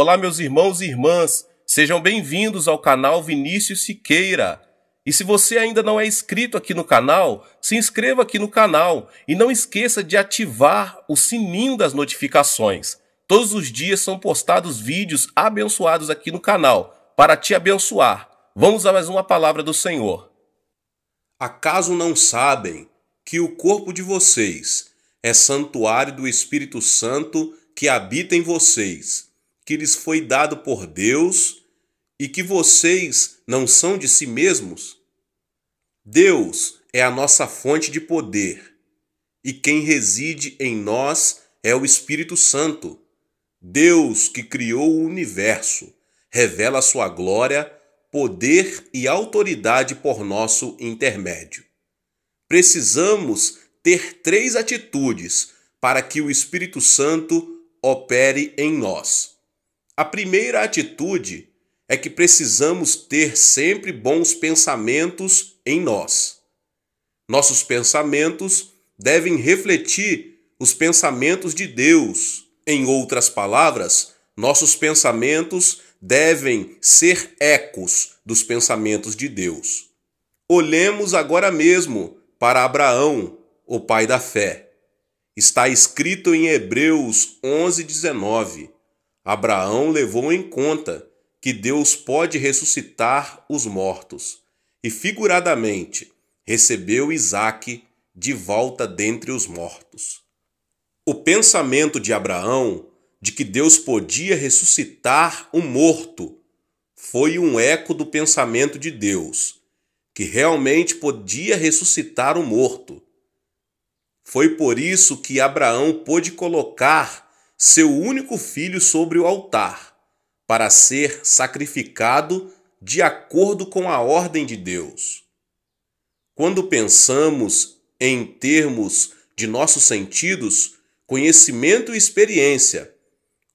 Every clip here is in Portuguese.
Olá, meus irmãos e irmãs, sejam bem-vindos ao canal Vinícius Siqueira. E se você ainda não é inscrito aqui no canal, se inscreva aqui no canal e não esqueça de ativar o sininho das notificações. Todos os dias são postados vídeos abençoados aqui no canal para te abençoar. Vamos a mais uma palavra do Senhor. Acaso não sabem que o corpo de vocês é santuário do Espírito Santo que habita em vocês? que lhes foi dado por Deus e que vocês não são de si mesmos? Deus é a nossa fonte de poder e quem reside em nós é o Espírito Santo. Deus que criou o universo revela sua glória, poder e autoridade por nosso intermédio. Precisamos ter três atitudes para que o Espírito Santo opere em nós. A primeira atitude é que precisamos ter sempre bons pensamentos em nós. Nossos pensamentos devem refletir os pensamentos de Deus. Em outras palavras, nossos pensamentos devem ser ecos dos pensamentos de Deus. Olhemos agora mesmo para Abraão, o pai da fé. Está escrito em Hebreus 11:19. Abraão levou em conta que Deus pode ressuscitar os mortos e, figuradamente, recebeu Isaque de volta dentre os mortos. O pensamento de Abraão de que Deus podia ressuscitar o morto foi um eco do pensamento de Deus, que realmente podia ressuscitar o morto. Foi por isso que Abraão pôde colocar seu único filho sobre o altar, para ser sacrificado de acordo com a ordem de Deus. Quando pensamos em termos de nossos sentidos, conhecimento e experiência,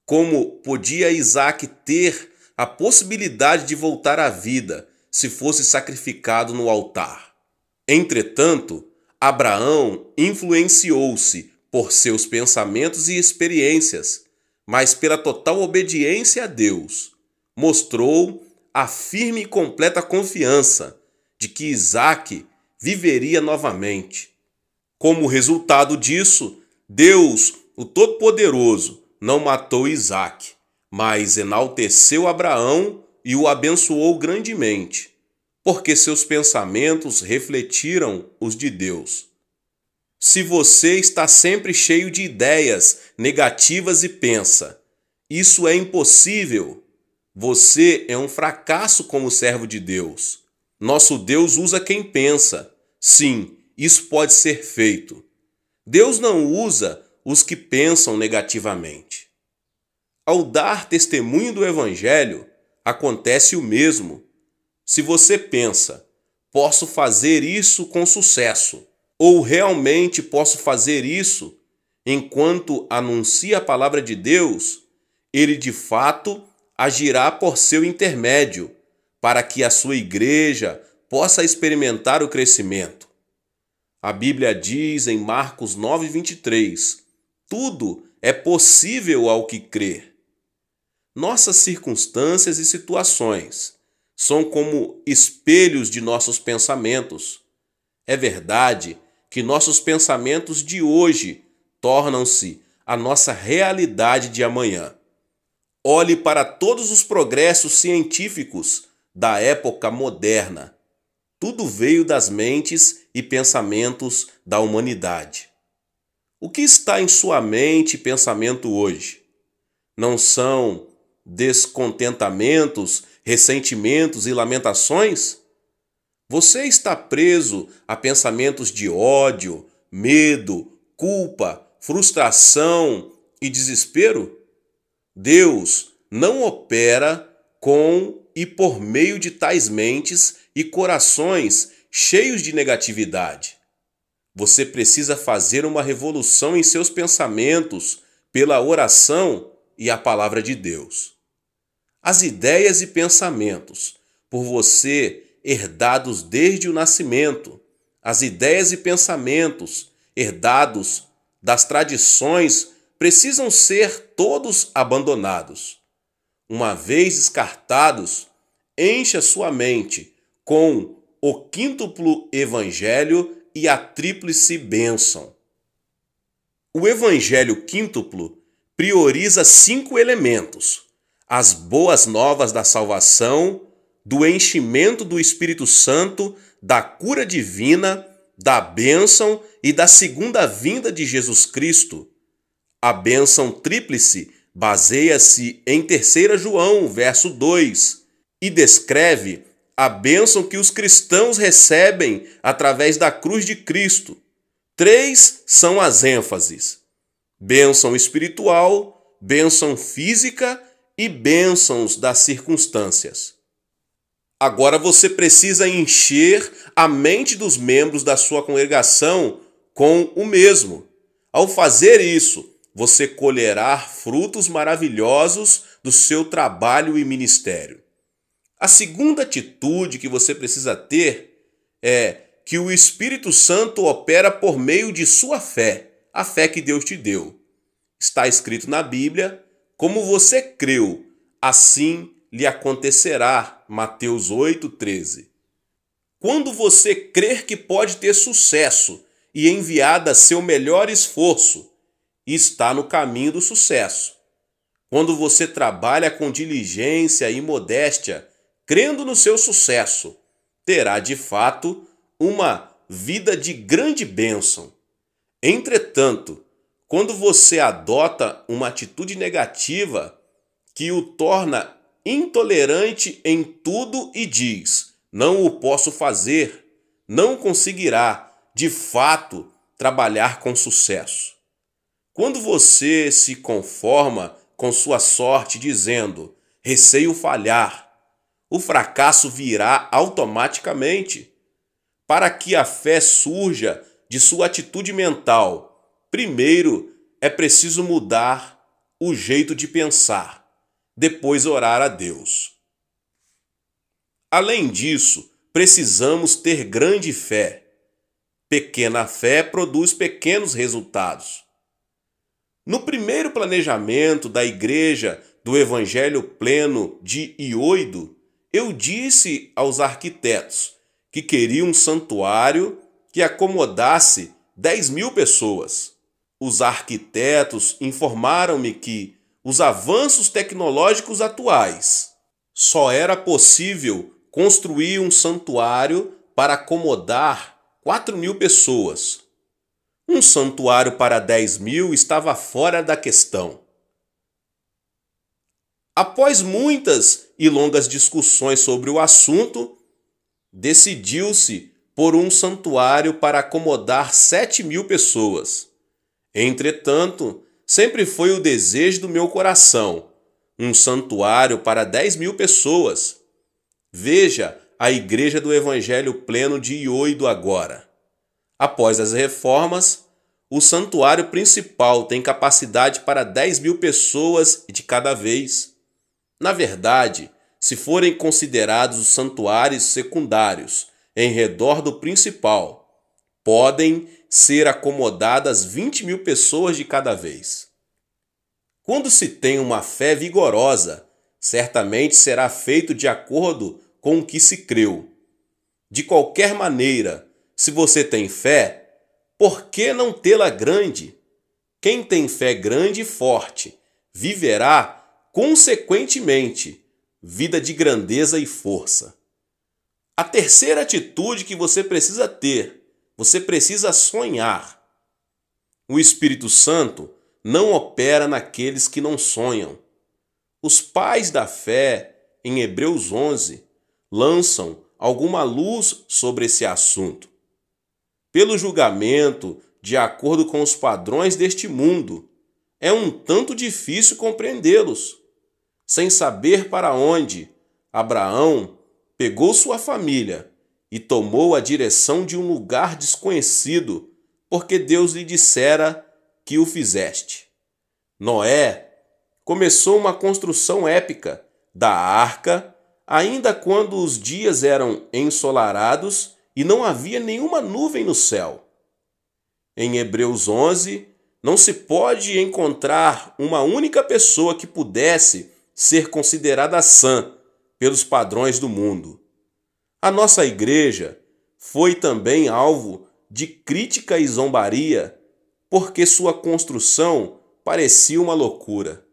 como podia Isaac ter a possibilidade de voltar à vida se fosse sacrificado no altar. Entretanto, Abraão influenciou-se por seus pensamentos e experiências, mas pela total obediência a Deus, mostrou a firme e completa confiança de que Isaac viveria novamente. Como resultado disso, Deus, o Todo-Poderoso, não matou Isaac, mas enalteceu Abraão e o abençoou grandemente, porque seus pensamentos refletiram os de Deus se você está sempre cheio de ideias negativas e pensa: isso é impossível. Você é um fracasso como servo de Deus. Nosso Deus usa quem pensa. Sim, isso pode ser feito. Deus não usa os que pensam negativamente. Ao dar testemunho do Evangelho, acontece o mesmo. Se você pensa, posso fazer isso com sucesso ou realmente posso fazer isso enquanto anuncia a palavra de Deus? Ele de fato agirá por seu intermédio, para que a sua igreja possa experimentar o crescimento. A Bíblia diz em Marcos 9:23: Tudo é possível ao que crer. Nossas circunstâncias e situações são como espelhos de nossos pensamentos. É verdade que nossos pensamentos de hoje tornam-se a nossa realidade de amanhã. Olhe para todos os progressos científicos da época moderna. Tudo veio das mentes e pensamentos da humanidade. O que está em sua mente e pensamento hoje? Não são descontentamentos, ressentimentos e lamentações? Você está preso a pensamentos de ódio, medo, culpa, frustração e desespero? Deus não opera com e por meio de tais mentes e corações cheios de negatividade. Você precisa fazer uma revolução em seus pensamentos pela oração e a palavra de Deus. As ideias e pensamentos por você herdados desde o nascimento, as ideias e pensamentos herdados das tradições precisam ser todos abandonados. Uma vez descartados, encha sua mente com o quíntuplo evangelho e a tríplice bênção. O evangelho quíntuplo prioriza cinco elementos: as boas novas da salvação, do enchimento do Espírito Santo, da cura divina, da bênção e da segunda vinda de Jesus Cristo. A bênção tríplice baseia-se em 3 João, verso 2, e descreve a bênção que os cristãos recebem através da cruz de Cristo. Três são as ênfases: bênção espiritual, bênção física e bênçãos das circunstâncias. Agora você precisa encher a mente dos membros da sua congregação com o mesmo. Ao fazer isso, você colherá frutos maravilhosos do seu trabalho e ministério. A segunda atitude que você precisa ter é que o Espírito Santo opera por meio de sua fé, a fé que Deus te deu. Está escrito na Bíblia: como você creu, assim lhe acontecerá. Mateus 8, 13. Quando você crer que pode ter sucesso e enviar a seu melhor esforço, está no caminho do sucesso. Quando você trabalha com diligência e modéstia, crendo no seu sucesso, terá de fato uma vida de grande bênção. Entretanto, quando você adota uma atitude negativa que o torna intolerante em tudo e diz: Não o posso fazer, não conseguirá, de fato, trabalhar com sucesso. Quando você se conforma com sua sorte, dizendo: Receio falhar, o fracasso virá automaticamente. Para que a fé surja de sua atitude mental, primeiro é preciso mudar o jeito de pensar depois orar a Deus. Além disso, precisamos ter grande fé. Pequena fé produz pequenos resultados. No primeiro planejamento da Igreja do Evangelho Pleno de Ioido, eu disse aos arquitetos que queria um santuário que acomodasse 10 mil pessoas. Os arquitetos informaram-me que, os avanços tecnológicos atuais. Só era possível construir um santuário para acomodar 4 mil pessoas. Um santuário para 10 mil estava fora da questão. Após muitas e longas discussões sobre o assunto, decidiu-se por um santuário para acomodar 7 mil pessoas. Entretanto, sempre foi o desejo do meu coração um santuário para 10 mil pessoas. Veja a Igreja do Evangelho Pleno de Ioido agora. Após as reformas, o santuário principal tem capacidade para 10 mil pessoas de cada vez. Na verdade, se forem considerados os santuários secundários em redor do principal, podem ser acomodadas 20 mil pessoas de cada vez. Quando se tem uma fé vigorosa, certamente será feito de acordo com o que se creu. De qualquer maneira, se você tem fé, por que não tê-la grande? Quem tem fé grande e forte viverá, consequentemente, vida de grandeza e força. A terceira atitude que você precisa ter você precisa sonhar. O Espírito Santo não opera naqueles que não sonham. Os pais da fé, em Hebreus 11, lançam alguma luz sobre esse assunto. Pelo julgamento, de acordo com os padrões deste mundo, é um tanto difícil compreendê-los. Sem saber para onde, Abraão pegou sua família e tomou a direção de um lugar desconhecido, porque Deus lhe dissera que o fizeste. Noé começou uma construção épica da arca, ainda quando os dias eram ensolarados e não havia nenhuma nuvem no céu. Em Hebreus 11, não se pode encontrar uma única pessoa que pudesse ser considerada sã pelos padrões do mundo. A nossa igreja foi também alvo de crítica e zombaria, porque sua construção parecia uma loucura.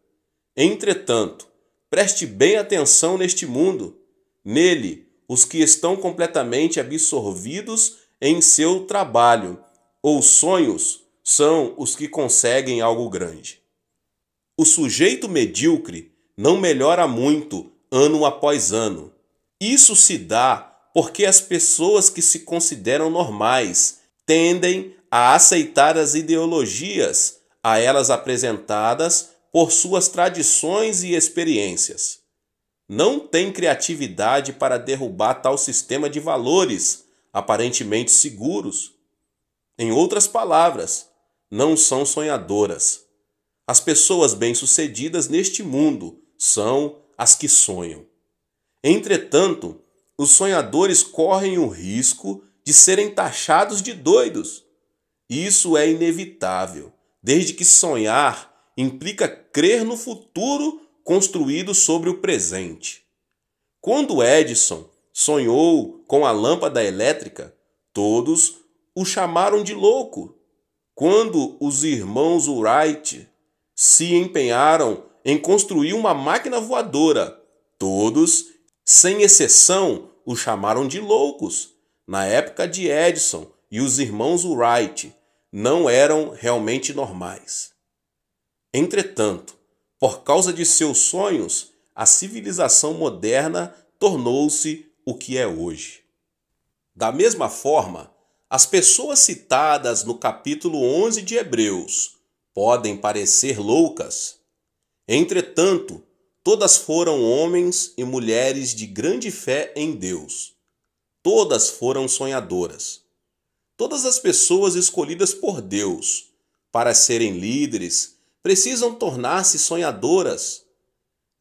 Entretanto, preste bem atenção neste mundo. Nele, os que estão completamente absorvidos em seu trabalho ou sonhos são os que conseguem algo grande. O sujeito medíocre não melhora muito ano após ano. Isso se dá porque as pessoas que se consideram normais tendem a aceitar as ideologias a elas apresentadas por suas tradições e experiências. Não tem criatividade para derrubar tal sistema de valores aparentemente seguros. Em outras palavras, não são sonhadoras. As pessoas bem-sucedidas neste mundo são as que sonham. Entretanto, os sonhadores correm o risco de serem taxados de doidos. Isso é inevitável, desde que sonhar implica crer no futuro construído sobre o presente. Quando Edison sonhou com a lâmpada elétrica, todos o chamaram de louco. Quando os irmãos Wright se empenharam em construir uma máquina voadora, todos, sem exceção, o chamaram de loucos. Na época de Edison e os irmãos Wright, não eram realmente normais. Entretanto, por causa de seus sonhos, a civilização moderna tornou-se o que é hoje. Da mesma forma, as pessoas citadas no capítulo 11 de Hebreus podem parecer loucas. Entretanto, Todas foram homens e mulheres de grande fé em Deus. Todas foram sonhadoras. Todas as pessoas escolhidas por Deus para serem líderes precisam tornar-se sonhadoras.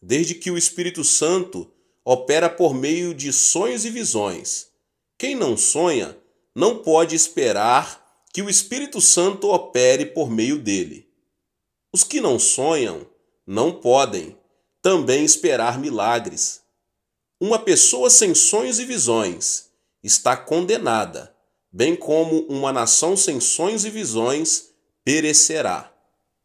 Desde que o Espírito Santo opera por meio de sonhos e visões, quem não sonha não pode esperar que o Espírito Santo opere por meio dele. Os que não sonham não podem também esperar milagres. Uma pessoa sem sonhos e visões está condenada, bem como uma nação sem sonhos e visões perecerá.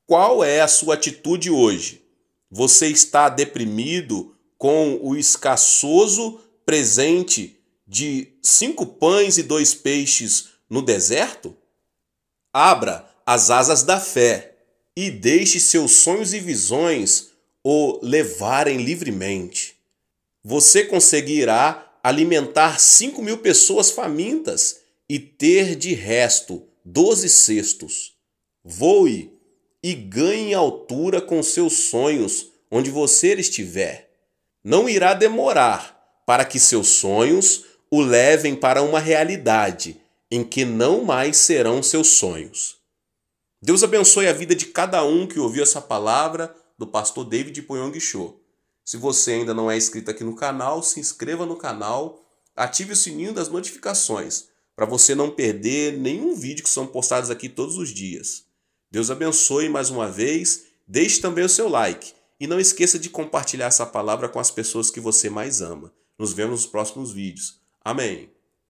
Qual é a sua atitude hoje? Você está deprimido com o escassoso presente de cinco pães e dois peixes no deserto? Abra as asas da fé e deixe seus sonhos e visões o levarem livremente. Você conseguirá alimentar cinco mil pessoas famintas e ter de resto doze cestos. Voe e ganhe altura com seus sonhos onde você estiver. Não irá demorar para que seus sonhos o levem para uma realidade em que não mais serão seus sonhos. Deus abençoe a vida de cada um que ouviu essa palavra do pastor David Poyong Cho. Se você ainda não é inscrito aqui no canal, se inscreva no canal, ative o sininho das notificações para você não perder nenhum vídeo que são postados aqui todos os dias. Deus abençoe mais uma vez, deixe também o seu like e não esqueça de compartilhar essa palavra com as pessoas que você mais ama. Nos vemos nos próximos vídeos. Amém.